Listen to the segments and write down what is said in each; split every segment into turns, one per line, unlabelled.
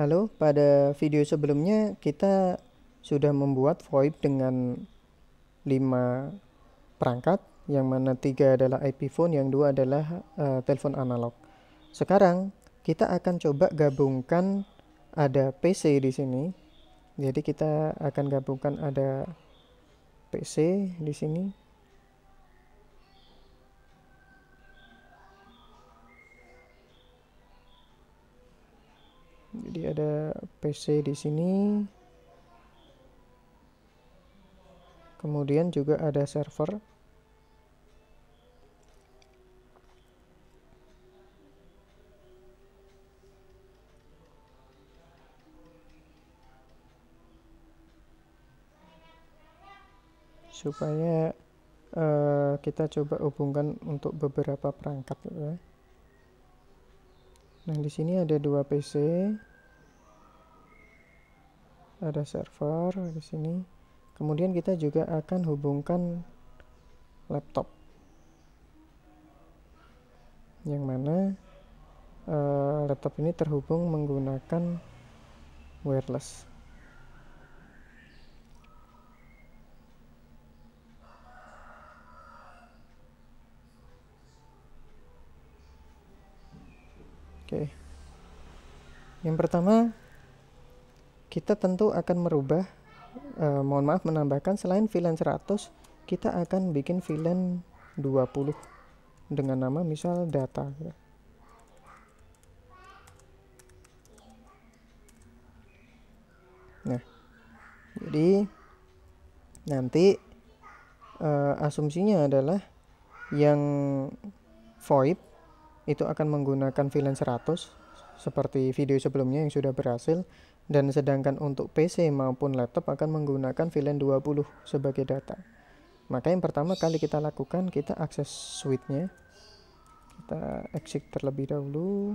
Halo, pada video sebelumnya kita sudah membuat VoIP dengan 5 perangkat yang mana tiga adalah IP phone, yang dua adalah uh, telepon analog. Sekarang kita akan coba gabungkan ada PC di sini. Jadi kita akan gabungkan ada PC di sini jadi ada PC di sini kemudian juga ada server supaya uh, kita coba hubungkan untuk beberapa perangkat ya. Nah, di sini ada dua PC ada server di sini. Kemudian kita juga akan hubungkan laptop. Yang mana uh, laptop ini terhubung menggunakan wireless. Oke. Okay. Yang pertama kita tentu akan merubah eh, mohon maaf menambahkan selain VLAN 100 kita akan bikin VLAN 20 dengan nama misal data Nah, jadi nanti uh, asumsinya adalah yang VoIP itu akan menggunakan VLAN 100 seperti video sebelumnya yang sudah berhasil dan sedangkan untuk PC maupun laptop akan menggunakan VLAN 20 sebagai data. Maka yang pertama kali kita lakukan kita akses suite-nya. Kita exit terlebih dahulu.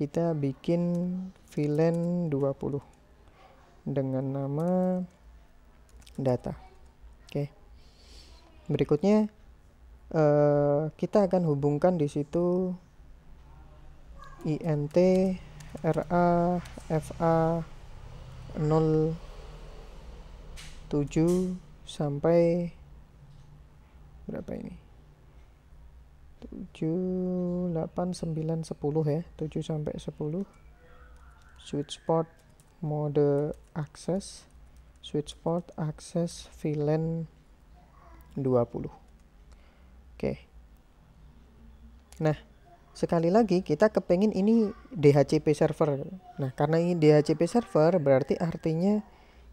Kita bikin VLAN 20 dengan nama data. Oke. Berikutnya uh, kita akan hubungkan di situ INT RA FA 07 sampai berapa ini 7 8 9 10 ya 7 sampai 10 sweet spot mode akses sweet spot akses VLAN 20 oke okay. nah sekali lagi kita kepengen ini DHCP server. Nah, karena ini DHCP server berarti artinya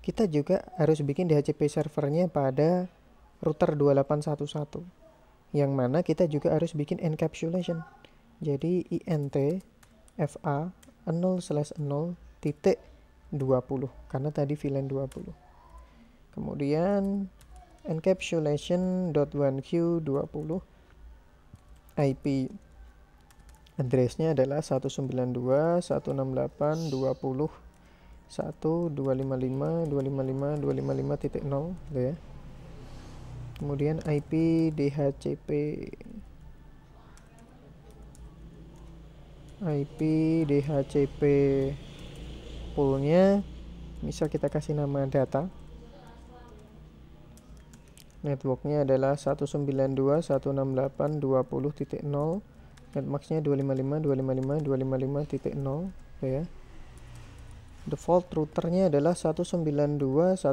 kita juga harus bikin DHCP servernya pada router 2811. Yang mana kita juga harus bikin encapsulation. Jadi INT FA 0 020 karena tadi VLAN 20. Kemudian encapsulation.1q20 IP addressnya adalah 192 168 gitu ya kemudian IP DHCP IP DHCP poolnya misal kita kasih nama data networknya adalah 192.168.20.0 max-nya 255 255 255.0 ya. Default routernya adalah 192.168.20.1.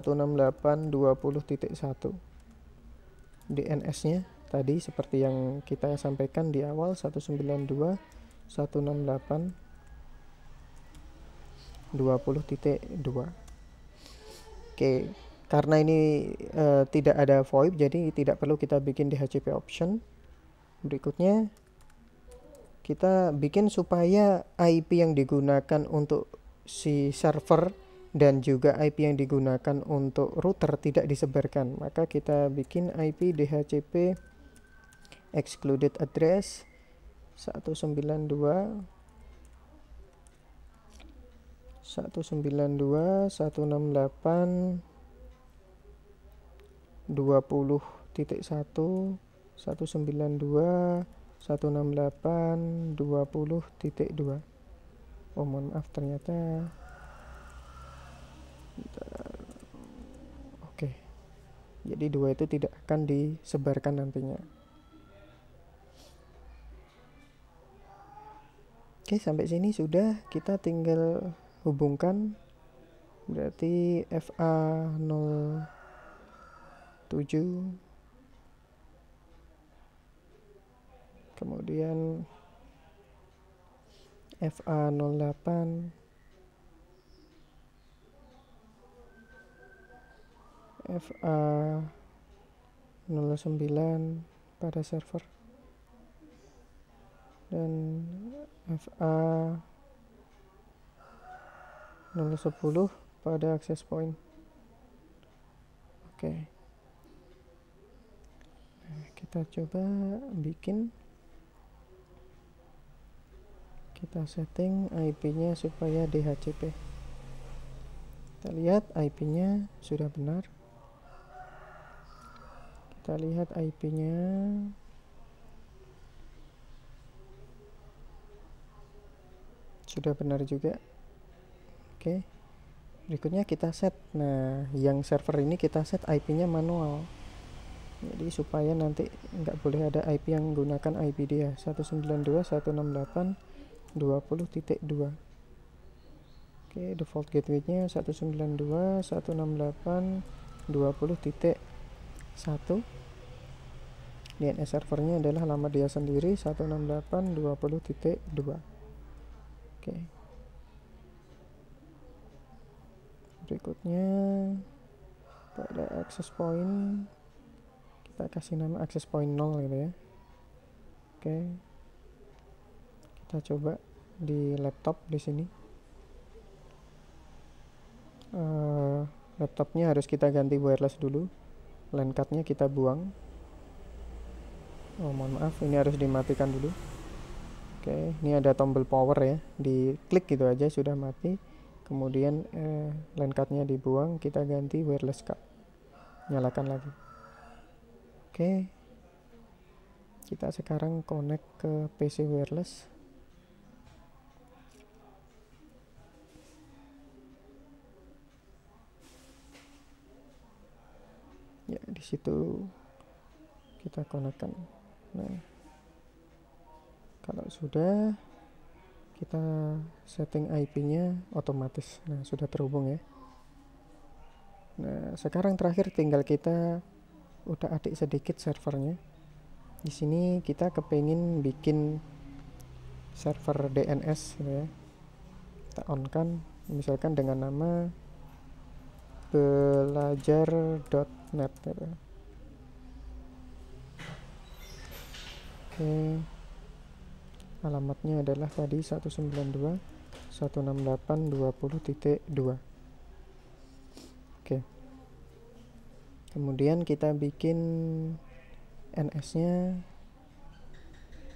DNS-nya tadi seperti yang kita sampaikan di awal 192.168 20.2 Oke karena ini uh, tidak ada VoIP jadi tidak perlu kita bikin DHCP option berikutnya kita bikin supaya IP yang digunakan untuk si server dan juga IP yang digunakan untuk router tidak disebarkan maka kita bikin IP DHCP excluded address 192 192 168 20.1 192 168.20.2 titik oh mohon maaf ternyata oke jadi dua itu tidak akan disebarkan nantinya oke sampai sini sudah kita tinggal hubungkan berarti FA 07 kemudian FA08 FA09 pada server dan FA 010 pada access point oke okay. nah, kita coba bikin kita setting IP-nya supaya DHCP kita lihat IP-nya sudah benar kita lihat IP-nya sudah benar juga oke berikutnya kita set nah yang server ini kita set IP-nya manual jadi supaya nanti nggak boleh ada IP yang menggunakan IP dia 192.168 20.2 Oke default gateway-nya 192 168 DNS servernya adalah lama dia sendiri 168.20.2 Oke berikutnya pada access point kita kasih nama access point 0 gitu ya oke okay kita coba di laptop di sini uh, laptopnya harus kita ganti wireless dulu LAN cardnya kita buang oh mohon maaf ini harus dimatikan dulu oke okay, ini ada tombol power ya di klik gitu aja sudah mati kemudian eh, LAN cardnya dibuang kita ganti wireless card nyalakan lagi oke okay. kita sekarang connect ke PC wireless ya di situ kita konekkan nah kalau sudah kita setting IP-nya otomatis nah sudah terhubung ya nah sekarang terakhir tinggal kita udah adik sedikit servernya di sini kita kepingin bikin server DNS gitu ya kita on kan misalkan dengan nama belajar.com snap gitu. Oke. Alamatnya adalah tadi 192 168 20.2. Oke. Kemudian kita bikin NS-nya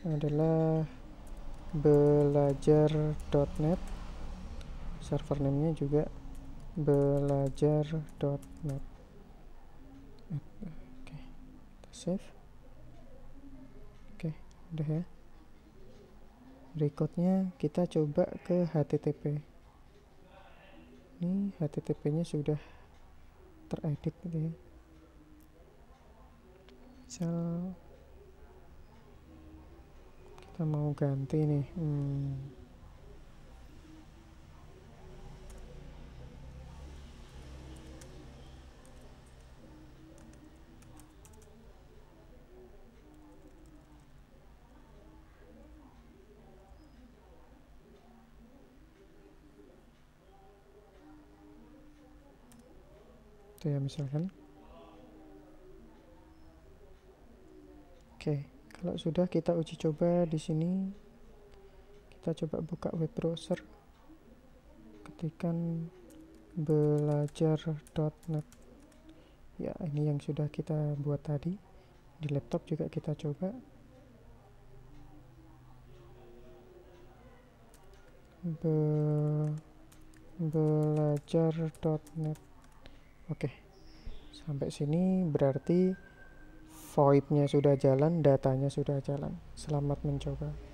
adalah belajar.net server name-nya juga belajar.net save oke udah ya berikutnya kita coba ke http ini http nya sudah teredit gitu ya misal kita mau ganti nih hmm. itu ya misalkan oke kalau sudah kita uji coba di sini kita coba buka web browser ketikan belajar.net ya ini yang sudah kita buat tadi di laptop juga kita coba Be belajar.net Oke, sampai sini berarti VoIP-nya sudah jalan, datanya sudah jalan. Selamat mencoba.